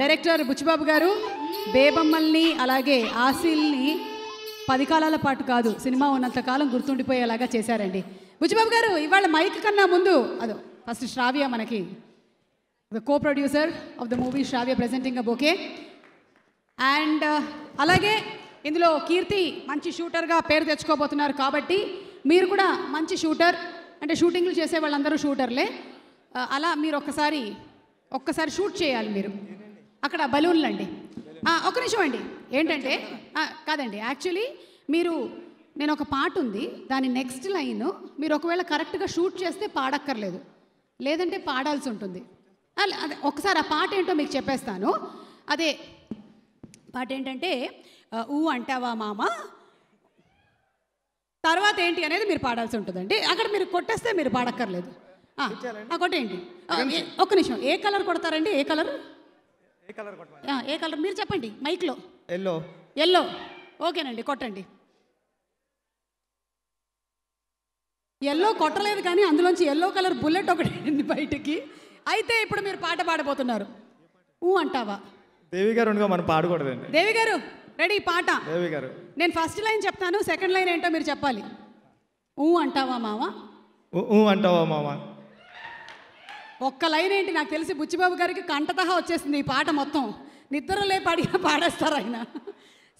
director Buchibabu గారు బేబమ్మల్ని అలాగే ఆసిల్ని పది కాలాల పాటు కాదు సినిమా ఉన్నంతకాలం గుర్తుండిపోయేలాగా చేశారండి బుచ్చిబాబు గారు ఇవాళ మైక్ కన్నా ముందు అదో ఫస్ట్ శ్రావ్య మనకి the co producer of the movie Shravya presenting a bouquet and అలాగే ఇందులో కీర్తి మంచి షూటర్గా పేరు తెచ్చుకోబోతున్నారు కాబట్టి మీరు కూడా మంచి షూటర్ అంటే షూటింగ్లు చేసే వాళ్ళందరూ షూటర్లే uh, అలా మీరు ఒక్కసారి ఒక్కసారి షూట్ చేయాలి మీరు అక్కడ బలూన్లు అండి ఒక నిమిషం అండి ఏంటంటే కాదండి యాక్చువల్లీ మీరు నేను ఒక పాట ఉంది దాని నెక్స్ట్ లైన్ మీరు ఒకవేళ కరెక్ట్గా షూట్ చేస్తే పాడక్కర్లేదు లేదంటే పాడాల్సి ఉంటుంది అదే ఒకసారి ఆ పాట ఏంటో మీకు చెప్పేస్తాను అదే పాట ఏంటంటే ఊ అంటావా మామ తర్వాత ఏంటి అనేది మీరు పాడాల్సి ఉంటుందండి అక్కడ మీరు కొట్టేస్తే మీరు పాడక్కర్లేదు కొట్టేంటి ఒక నిమిషం ఏ కలర్ కొడతారండి ఏ కలర్ ఏ కలర్ మీరు చెప్పండి మైక్లో ఎల్లో ఎల్లో ఓకేనండి కొట్టండి ఎల్లో కొట్టలేదు కానీ అందులోంచి ఎల్లో కలర్ బుల్లెట్ ఒకటి బయటికి అయితే ఇప్పుడు మీరు పాట పాడబోతున్నారు ఊ అంటావా దేవి గారు మనం పాడకూడదండి దేవి గారు రెడీ పాట దేవి గారు నేను ఫస్ట్ లైన్ చెప్తాను సెకండ్ లైన్ ఏంటో మీరు చెప్పాలి ఊ అంటావా మావా ఊ అంటావా మావా ఒక్క లైన్ ఏంటి నాకు తెలిసి బుచ్చిబాబు గారికి కంటతహా వచ్చేసింది ఈ పాట మొత్తం నిద్రలే పాడి పాడేస్తారు ఆయన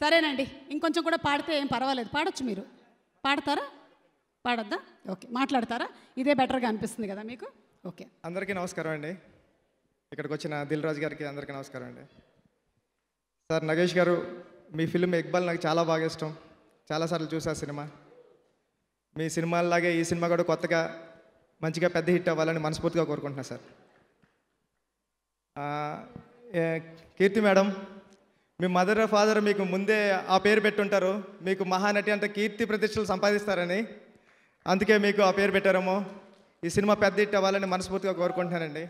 సరేనండి ఇంకొంచెం కూడా పాడితే ఏం పర్వాలేదు పాడొచ్చు మీరు పాడతారా పాడొద్దా ఓకే మాట్లాడతారా ఇదే బెటర్గా అనిపిస్తుంది కదా మీకు ఓకే అందరికీ నమస్కారం అండి ఇక్కడికి వచ్చిన దిల్ రాజు గారికి అందరికీ నమస్కారం అండి సార్ నగేష్ గారు మీ ఫిల్మ్ ఇక్బాల్ నాకు చాలా బాగా ఇష్టం చాలాసార్లు చూసా సినిమా మీ సినిమాలాగే ఈ సినిమా కూడా కొత్తగా మంచిగా పెద్ద హిట్ అవ్వాలని మనస్ఫూర్తిగా కోరుకుంటున్నా సార్ కీర్తి మేడం మీ మదర్ ఫాదర్ మీకు ముందే ఆ పేరు పెట్టుంటారు మీకు మహానటి అంటే కీర్తి ప్రతిష్టలు సంపాదిస్తారని అందుకే మీకు ఆ పేరు పెట్టారేమో ఈ సినిమా పెద్ద హిట్ అవ్వాలని మనస్ఫూర్తిగా కోరుకుంటున్నానండి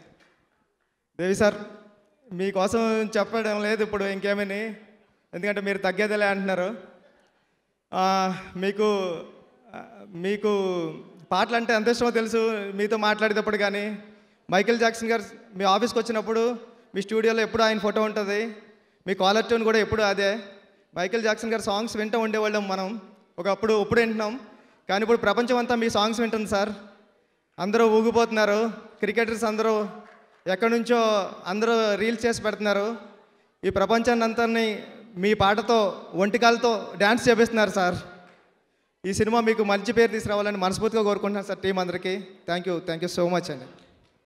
దేవి సార్ మీకోసం చెప్పడం లేదు ఇప్పుడు ఇంకేమని ఎందుకంటే మీరు తగ్గేదలే అంటున్నారు మీకు మీకు పాటలు అంటే ఎంత ఇష్టమో తెలుసు మీతో మాట్లాడేటప్పుడు కానీ మైకేల్ జాక్సన్ గారు మీ ఆఫీస్కి వచ్చినప్పుడు మీ స్టూడియోలో ఎప్పుడు ఆయన ఫోటో ఉంటుంది మీ కాలర్ ట్యూన్ కూడా ఎప్పుడు అదే మైకేల్ జాక్సన్ గారు సాంగ్స్ వింటూ ఉండేవాళ్ళం మనం ఒకప్పుడు ఇప్పుడు వింటున్నాం కానీ ఇప్పుడు ప్రపంచం అంతా మీ సాంగ్స్ వింటుంది సార్ అందరూ ఊగిపోతున్నారు క్రికెటర్స్ అందరూ ఎక్కడి నుంచో అందరూ రీల్స్ చేసి పెడుతున్నారు ఈ ప్రపంచాన్ని అంతా మీ పాటతో ఒంటికాలతో డ్యాన్స్ చేపిస్తున్నారు సార్ ఈ సినిమా మీకు మంచి పేరు తీసుకురావాలని మనస్ఫూర్తిగా కోరుకుంటున్నాను సార్ టీం అందరికీ thank you thank you so much అండి